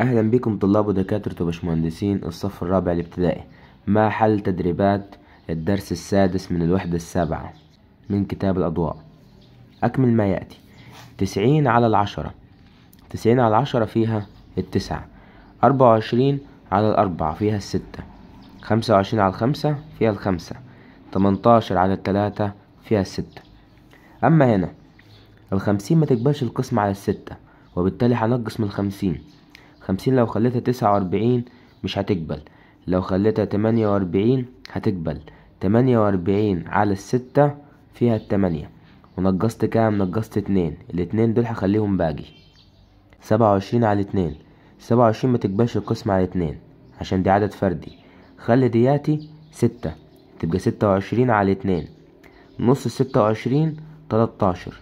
أهلا بكم طلاب ودكاترة وباشمهندسين الصف الرابع الابتدائي ما حل تدريبات الدرس السادس من الوحدة السابعة من كتاب الأضواء أكمل ما يأتي تسعين على العشرة تسعين على العشرة فيها التسعة أربعة وعشرين على الأربعة فيها الستة خمسة وعشرين على الخمسة فيها الخمسة تمنتاشر على التلاتة فيها الستة أما هنا الخمسين ما تقبلش القسم على الستة وبالتالي هنقص من الخمسين خمسين لو خليتها تسعة وأربعين مش هتقبل لو خليتها تمانية وأربعين هتقبل تمانية وأربعين على الستة فيها التمانية ونقصت كام نقصت اتنين الاتنين دول هخليهم باقي سبعة وعشرين على اتنين سبعة وعشرين متقبلش القسمة على اتنين عشان دي عدد فردي خلي دياتي ستة تبقى ستة وعشرين على اتنين نص ستة وعشرين تلاتاشر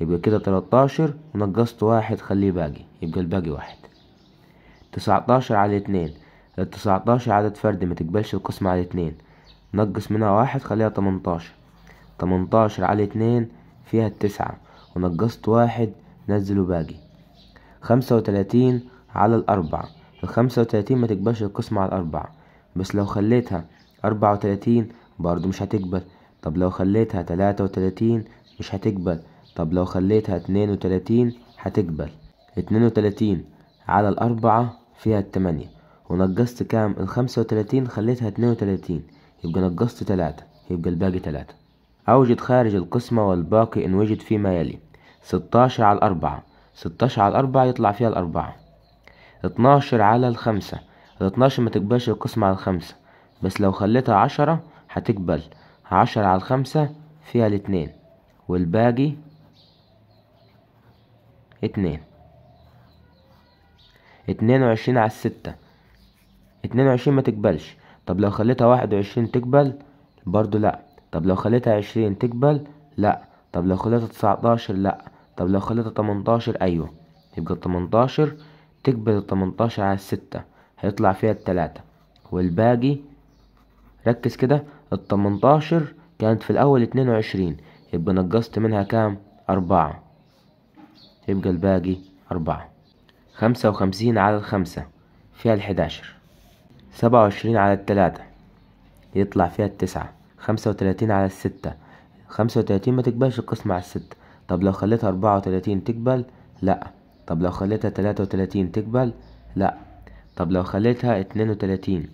يبقى كده تلاتاشر ونقصت واحد خليه باقي يبقى الباقي واحد تسعتاشر على اتنين التسعتاشر عدد فردي متقبلش القسمة على اتنين نقص منها واحد خليها تمنتاشر تمنتاشر على اتنين فيها التسعة ونقصت واحد نزلوا باقي خمسة وتلاتين على الأربعة الخمسة وتلاتين متقبلش القسمة على الأربعة بس لو خليتها أربعة وتلاتين برضو مش هتقبل طب لو خليتها تلاتة وتلاتين مش هتقبل طب لو خليتها اتنين وتلاتين هتقبل اتنين وتلاتين على الأربعة فيها التمانية ونقصت كام الخمسة وتلاتين خليتها اتنين وتلاتين يبقى نقصت تلاتة يبقى الباقي تلاتة أوجد خارج القسمة والباقي إن وجد فيما يلي ستاشر على الأربعة ستاشر على الأربعة يطلع فيها الأربعة اتناشر على الخمسة الاتناشر ما تقبلش القسمة على الخمسة بس لو خليتها عشرة هتقبل عشرة على الخمسة فيها الاتنين والباقي اتنين اتنين وعشرين على الستة اتنين وعشرين ما تقبلش طب لو خليتها واحد وعشرين تقبل برضو لا طب لو خليتها عشرين تقبل لا طب لو خليتها تسعتاشر لا طب لو خليتها تمنتاشر ايوه يبقى التمنتاشر تقبل التمنتاشر على الستة هيطلع فيها التلاتة والباقي ركز كده التمنتاشر كانت في الأول اتنين وعشرين يبقى نقصت منها كام أربعة يبقى الباقي أربعة خمسة وخمسين على الخمسة فيها الحداشر سبعة وعشرين على التلاتة يطلع فيها التسعة خمسة وتلاتين على الستة خمسة وتلاتين ما تقبلش القسمة على الستة طب لو خليتها أربعة وتلاتين تقبل لأ طب لو خليتها تلاتة وتلاتين تقبل لأ طب لو خليتها اتنين وتلاتين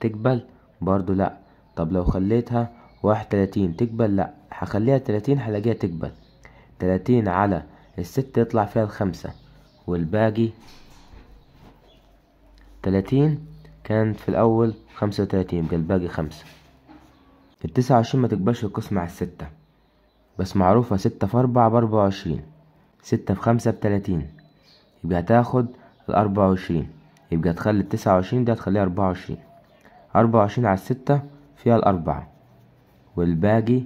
تقبل برضو لأ طب لو خليتها واحد تلاتين تقبل لأ هخليها تلاتين هلاقيها تقبل تلاتين على الستة يطلع فيها الخمسة والباقي تلاتين كانت في الأول خمسة وتلاتين بقى الباقي خمسة التسعة وعشرين متكبرش القسمة على الستة بس معروفة ستة في أربعة بأربعة وعشرين ستة في خمسة بتلاتين يبقى هتاخد الأربعة وعشرين يبقى هتخلي التسعة وعشرين دي هتخليها أربعة وعشرين أربعة وعشرين على الستة فيها الأربعة والباقي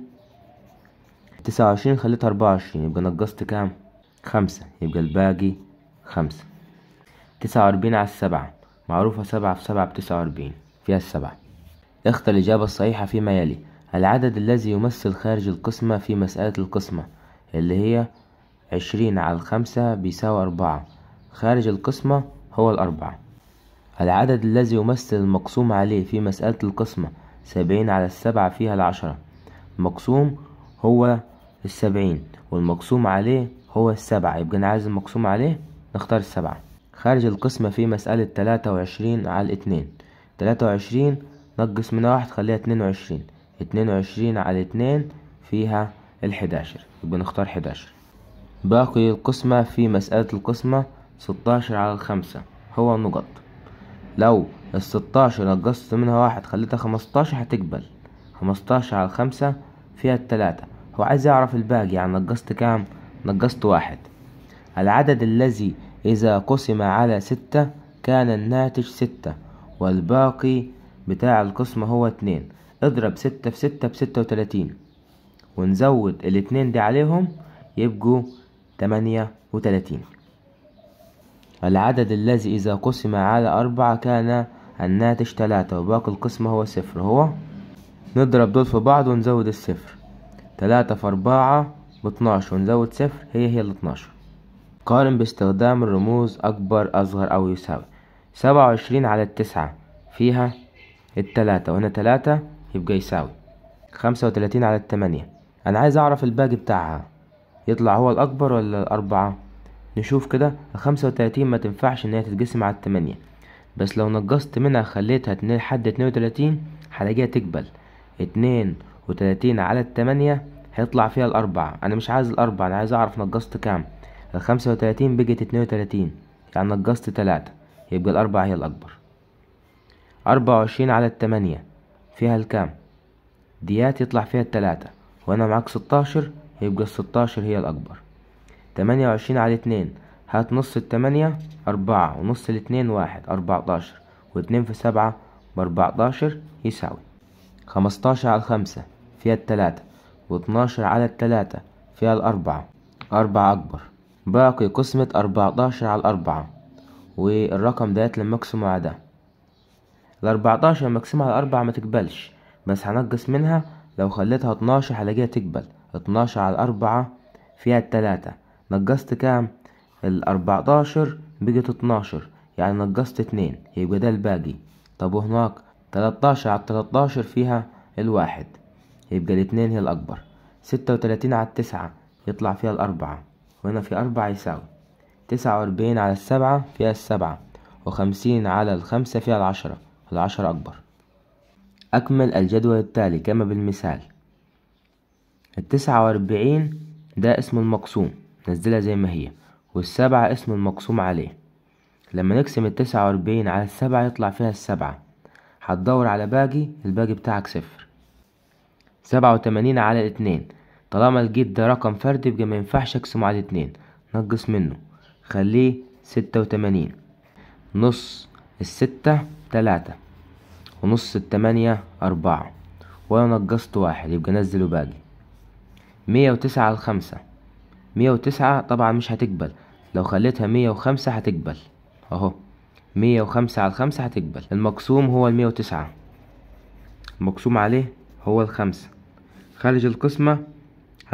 تسعة وعشرين خليتها أربعة وعشرين يبقى نقصت كام؟ خمسة يبقى الباقي خمسة تسعة وأربعين على السبعة معروفة سبعة في سبعة بتسعة وأربعين فيها السبعة اختر الإجابة الصحيحة فيما يلي العدد الذي يمثل خارج القسمة في مسألة القسمة اللي هي عشرين على الخمسة بيساوي أربعة خارج القسمة هو الأربعة العدد الذي يمثل المقسوم عليه في مسألة القسمة سبعين على السبعة فيها العشرة المقسوم هو السبعين والمقسوم عليه هو السبعة يبقى أنا عايز المقسوم عليه نختار السبعة خارج القسمة في مسألة تلاتة وعشرين على اتنين تلاتة وعشرين نقص منها واحد خليها اتنين وعشرين اتنين وعشرين على اتنين فيها الحداشر يبقى نختار حداشر باقي القسمة في مسألة القسمة ستاشر على خمسة هو النقط لو الستاشر نقصت منها واحد خليتها خمستاشر هتقبل خمستاشر على خمسة فيها التلاتة هو عايز يعرف الباقي يعني نقصت كام نقصت واحد العدد الذي إذا قسم على ستة كان الناتج ستة والباقي بتاع القسمة هو اتنين اضرب ستة في ستة بستة وتلاتين ونزود الاتنين دي عليهم يبقوا تمانية وتلاتين العدد الذي إذا قسم على أربعة كان الناتج تلاتة وباقي القسمة هو صفر هو نضرب دول في بعض ونزود الصفر تلاتة في أربعة باتناشر ونزود صفر هي هي الاتناشر قارن باستخدام الرموز أكبر أصغر أو يساوي سبعة وعشرين على التسعة فيها التلاتة وهنا تلاتة يبقى يساوي خمسة وتلاتين على التمانية أنا عايز أعرف الباقي بتاعها يطلع هو الأكبر ولا الأربعة نشوف كده خمسة وتلاتين ما تنفعش إن هي تتقسم على التمانية بس لو نقصت منها خليتها اتنين لحد اتنين وتلاتين هلاقيها تقبل اتنين وتلاتين على التمانية هيطلع فيها الأربعة أنا مش عايز الأربعة أنا عايز أعرف نقصت كام فخمسة وتلاتين بقت اتنين وتلاتين يعني نقصت تلاتة يبقى الأربعة هي الأكبر أربعة وعشرين على التمانية فيها الكام ديات يطلع فيها التلاتة وأنا معاك ستاشر يبقى الستاشر هي الأكبر تمانية وعشرين على اتنين هات نص التمانية أربعة ونص الاتنين واحد أربعتاشر واتنين في سبعة بأربعتاشر يساوي خمستاشر على الخمسة فيها التلاتة واتناشر على التلاتة فيها الأربعة أربعة أكبر باقي قسمة أربعتاشر على الأربعة والرقم ده لما أقسمه على ده الأربعتاشر لما أقسمها على أربعة متقبلش بس هنقص منها لو خليتها اتناشر هلاقيها تقبل اتناشر على أربعة فيها التلاتة نقصت كام الأربعتاشر بقت اتناشر يعني نقصت اتنين يبقى ده الباقي طب وهناك تلاتاشر على تلاتاشر فيها الواحد يبقى الاتنين هي الأكبر ستة وتلاتين على التسعة يطلع فيها الأربعة وهنا في أربعة يساوي تسعة وأربعين على السبعة فيها السبعة وخمسين على الخمسة فيها العشرة العشرة أكبر أكمل الجدول التالي كما بالمثال التسعة وأربعين ده اسم المقسوم نزلها زي ما هي والسبعة اسم المقسوم عليه لما نقسم التسعة وأربعين على السبعة يطلع فيها السبعة هتدور على باقي الباقي بتاعك صفر سبعة وتمانين على اتنين طالما لقيت ده رقم فردي يبقى ما ينفعش اقسمه على اتنين نقص منه خليه ستة وتمانين نص الستة تلاتة ونص التمانية أربعة وأنا نقصت واحد يبقى نزل وباقي مية وتسعة على الخمسة مية وتسعة طبعا مش هتقبل لو خليتها مية وخمسة هتقبل أهو مية وخمسة على الخمسة هتقبل المقسوم هو المية وتسعة المقسوم عليه هو الخمسة خارج القسمة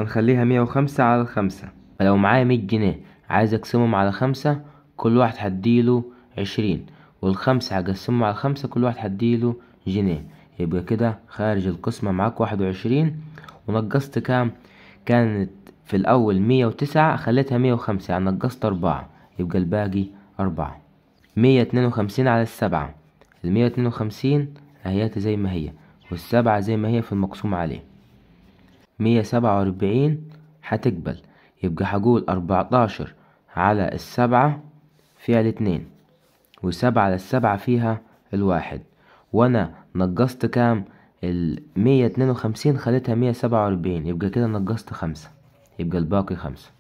هنخليها مية وخمسة على خمسة فلو معايا مية جنيه عايز اقسمهم على خمسة كل واحد هديله عشرين والخمسة هقسمهم على خمسة كل واحد هديله جنيه يبقى كده خارج القسمة معاك واحد وعشرين ونقصت كام كانت في الأول مية وتسعة خليتها مية وخمسة يعني نقصت أربعة يبقى الباقي أربعة مية اتنين وخمسين على السبعة المية اتنين وخمسين أهيات زي ما هي والسبعة زي ما هي في المقسوم عليه مية سبعة وأربعين هتقبل يبقى هقول أربعتاشر على السبعة فيها الاتنين وسبعة على السبعة فيها الواحد وأنا نقصت كام المية اتنين وخمسين خليتها مية سبعة وأربعين يبقى كده نقصت خمسة يبقى الباقي خمسة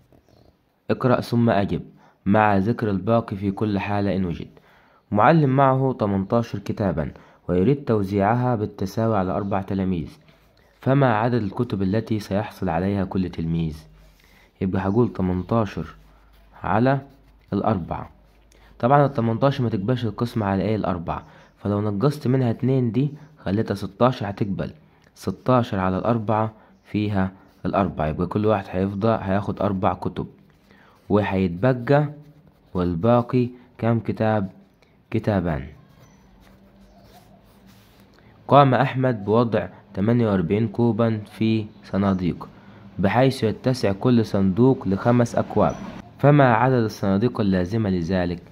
اقرأ ثم أجب مع ذكر الباقي في كل حالة إن وجد معلم معه تمنتاشر كتابا ويريد توزيعها بالتساوي على أربع تلاميذ فما عدد الكتب التي سيحصل عليها كل تلميذ يبقى هقول 18 على الأربعة طبعا التمنتاشر ما القسمة على ايه الأربعة فلو نقصت منها اتنين دي خليتها ستاشر هتقبل ستاشر على الأربعة فيها الأربعة يبقى كل واحد هيفضل هياخد أربع كتب وهيتبقى والباقي كام كتاب كتابان قام أحمد بوضع تمانية وأربعين كوبا في صناديق بحيث يتسع كل صندوق لخمس أكواب فما عدد الصناديق اللازمة لذلك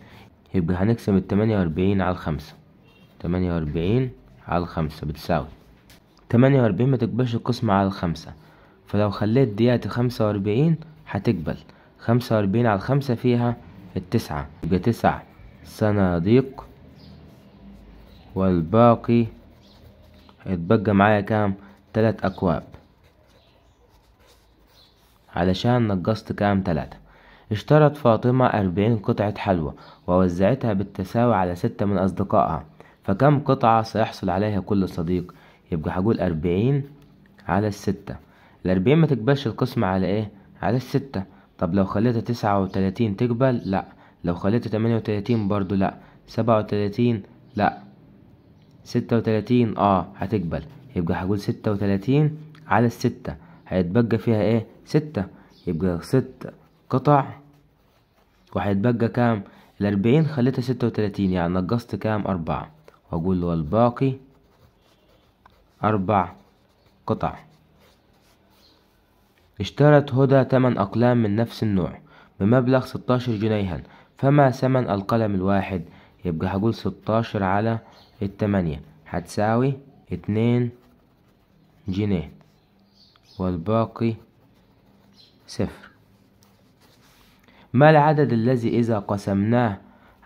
يبقى هنقسم التمانية وأربعين على الخمسة تمانية وأربعين على الخمسة بتساوي تمانية وأربعين متقبلش القسمة على الخمسة فلو خليت ديات خمسة وأربعين هتقبل خمسة وأربعين على الخمسة فيها التسعة يبقى تسع صناديق والباقي هيتبقى معايا كام تلات اكواب علشان نقصت كام تلاتة اشترت فاطمة أربعين قطعة حلوى ووزعتها بالتساوي على ستة من أصدقائها فكم قطعة سيحصل عليها كل صديق يبقى هقول أربعين على الستة الأربعين ما تقبلش القسمة على إيه على الستة طب لو خليتها تسعة وتلاتين تقبل لأ لو خليتها تمانية وتلاتين برضو لأ سبعة وتلاتين لأ ستة وتلاتين اه هتقبل يبقى هقول ستة وتلاتين على الستة هيتبقى فيها ايه ستة يبقى ست قطع وهيتبقى كام الأربعين خليتها ستة وتلاتين يعني نقصت كام أربعة وأقول له الباقي أربع قطع اشترت هدى تمن أقلام من نفس النوع بمبلغ ستاشر جنيها فما ثمن القلم الواحد يبقى هقول ستاشر على التمانية هتساوي اتنين جنيه والباقي صفر ما العدد الذي إذا قسمناه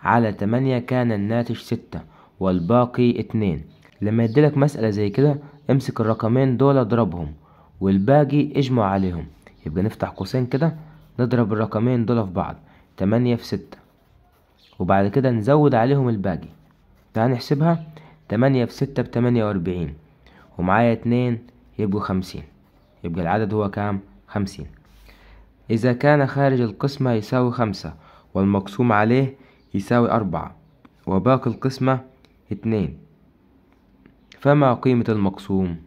على تمانية كان الناتج ستة والباقي اتنين لما يديلك مسألة زي كده امسك الرقمين دول اضربهم والباقي اجمع عليهم يبقى نفتح قوسين كده نضرب الرقمين دول في بعض تمانية في ستة وبعد كده نزود عليهم الباقي تعال نحسبها تمانية في ستة بتمانية وأربعين ومعايا اتنين يبقوا خمسين يبقى العدد هو كام خمسين إذا كان خارج القسمة يساوي خمسة والمقسوم عليه يساوي أربعة وباقي القسمة اتنين فما قيمة المقسوم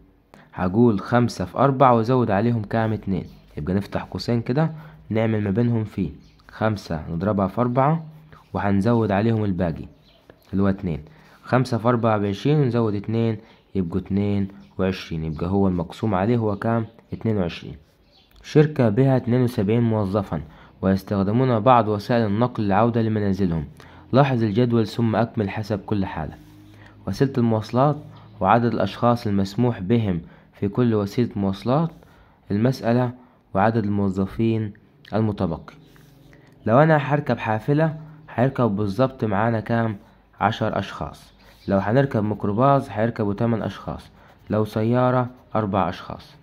هقول خمسة في أربعة وأزود عليهم كام اتنين يبقى نفتح قوسين كده نعمل ما بينهم فيه خمسة نضربها في أربعة وهنزود عليهم الباقي اللي هو اتنين خمسة في أربعة بعشرين ونزود اتنين يبقوا اتنين وعشرين يبقى هو المقسوم عليه هو كام اتنين وعشرين شركة بها اتنين وسبعين موظفا ويستخدمون بعض وسائل النقل للعودة لمنازلهم لاحظ الجدول ثم أكمل حسب كل حالة وسيلة المواصلات وعدد الأشخاص المسموح بهم في كل وسيلة مواصلات المسألة وعدد الموظفين المتبقي لو أنا هركب حافلة هيركب بالظبط معانا كام عشر أشخاص لو هنركب ميكروباص هيركبوا تمن أشخاص لو سيارة أربع أشخاص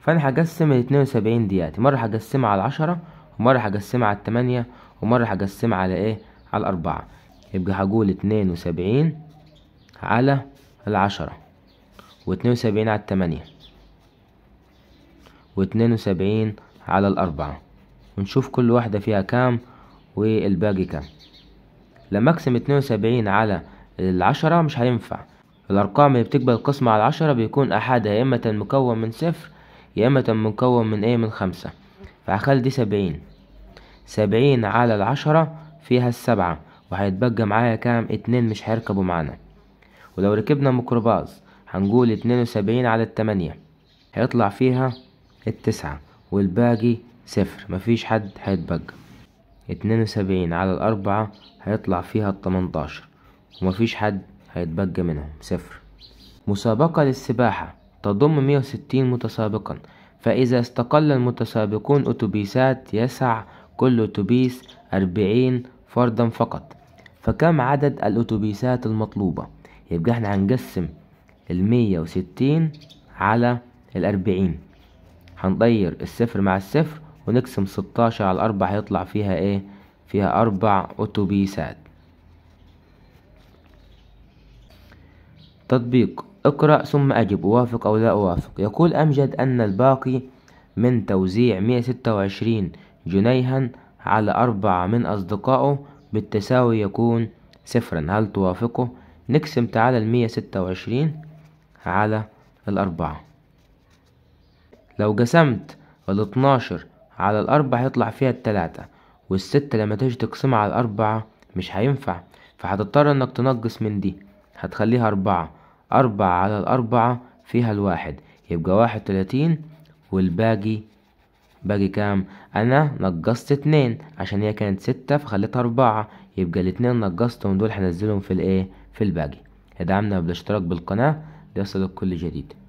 فأنا هقسم الاتنين وسبعين ديات مرة هقسمها على العشرة ومرة هقسمها على التمانية ومرة هقسمها على إيه على الاربعة يبقى هقول اتنين وسبعين على العشرة و وسبعين على التمانية و وسبعين على الأربعة ونشوف كل واحدة فيها كام والباقي كام لما أقسم اتنين وسبعين على العشرة مش هينفع الأرقام اللي بتقبل القسمة على العشرة بيكون أحدها يا إما مكون من صفر يا إما مكون من إيه من خمسة فهخلي دي سبعين سبعين على العشرة فيها السبعة وهيتبقى معايا كام اتنين مش هيركبوا معانا ولو ركبنا ميكروباص هنقول اتنين وسبعين على التمانية هيطلع فيها التسعة والباقي صفر مفيش حد هيتبقى اتنين وسبعين على الأربعة هيطلع فيها التمنتاشر ومفيش حد هيتبجى منهم صفر مسابقة للسباحة تضم 160 متسابقا فإذا استقل المتسابقون أتوبيسات يسع كل أتوبيس 40 فردا فقط فكم عدد الأتوبيسات المطلوبة؟ يبقى احنا هنقسم المية وستين على الأربعين هنطير الصفر مع الصفر ونقسم ستاشر على الأربع هيطلع فيها ايه؟ فيها أربع أتوبيسات تطبيق اقرأ ثم أجب أوافق أو لا أوافق يقول أمجد أن الباقي من توزيع 126 جنيها على أربعة من أصدقائه بالتساوي يكون صفرا هل توافقه؟ نقسم تعالى المية ستة وعشرين على الأربعة لو قسمت الاتناشر على الأربعة هيطلع فيها التلاتة والستة لما تيجي تقسمها على الأربعة مش هينفع فهتضطر إنك تنقص من دي هتخليها أربعة أربعة على الأربعة فيها الواحد يبقى واحد وتلاتين والباقي باقي كام أنا نقصت اتنين عشان هي كانت ستة فخليتها أربعة يبقى الاتنين نقصتهم دول هنزلهم في الإيه في الباقي ادعمنا بالاشتراك بالقناة ليصلك كل جديد